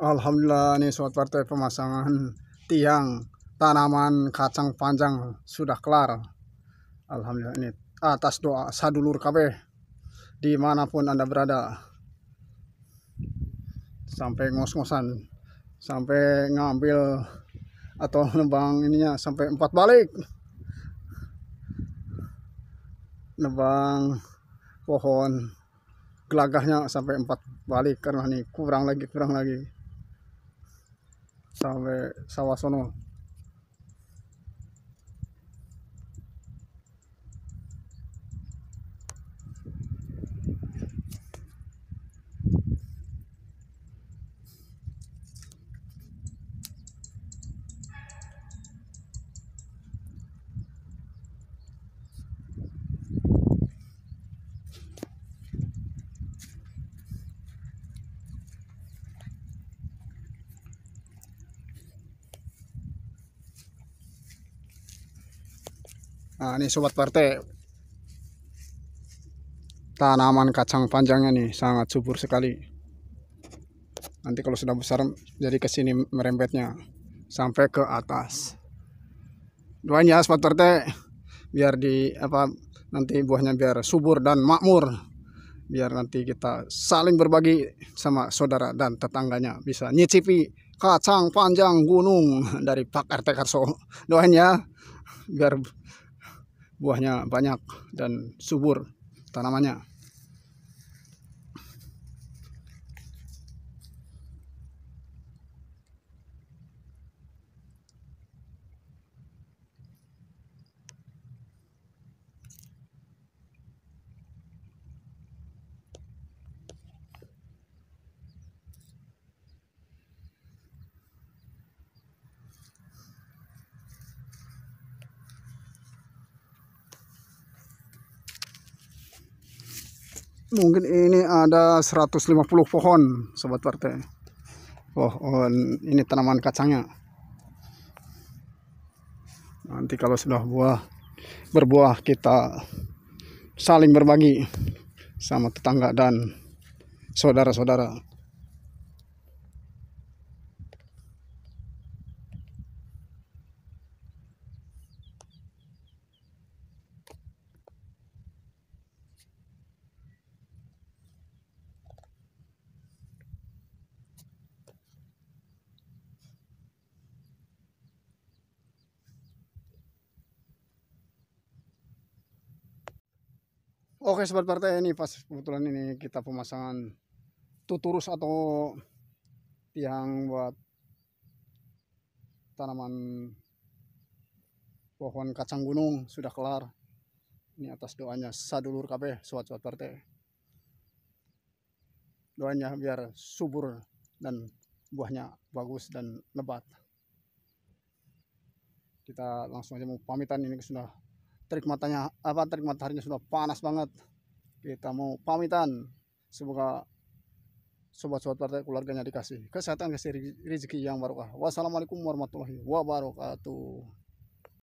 Alhamdulillah ini suatu partai pemasangan tiang tanaman kacang panjang sudah kelar. Alhamdulillah ini atas doa sadulur KB dimanapun anda berada sampai ngos-ngosan sampai ngambil atau nebang ininya sampai empat balik nebang pohon gelagahnya sampai empat balik karena ini kurang lagi kurang lagi sampai sawah sono Nah, ini sobat partai. Tanaman kacang panjangnya nih sangat subur sekali. Nanti kalau sudah besar jadi ke sini merembetnya sampai ke atas. Doain ya sobat partai biar di apa nanti buahnya biar subur dan makmur biar nanti kita saling berbagi sama saudara dan tetangganya bisa nyicipi kacang panjang gunung dari Pak RT Karso doain ya biar buahnya banyak dan subur tanamannya mungkin ini ada 150 pohon sobat partai pohon ini tanaman kacangnya nanti kalau sudah buah berbuah kita saling berbagi sama tetangga dan saudara-saudara Oke sobat partai ini pas kebetulan ini kita pemasangan tuturus atau tiang buat tanaman pohon kacang gunung sudah kelar. Ini atas doanya sadulur KB sobat-sobat partai. Doanya biar subur dan buahnya bagus dan lebat. Kita langsung aja mau pamitan ini sudah terik matanya apa terik mataharinya sudah panas banget kita mau pamitan semoga sobat-sobat partai keluarganya dikasih kesehatan kasih rezeki yang barokah wassalamualaikum warahmatullahi wabarakatuh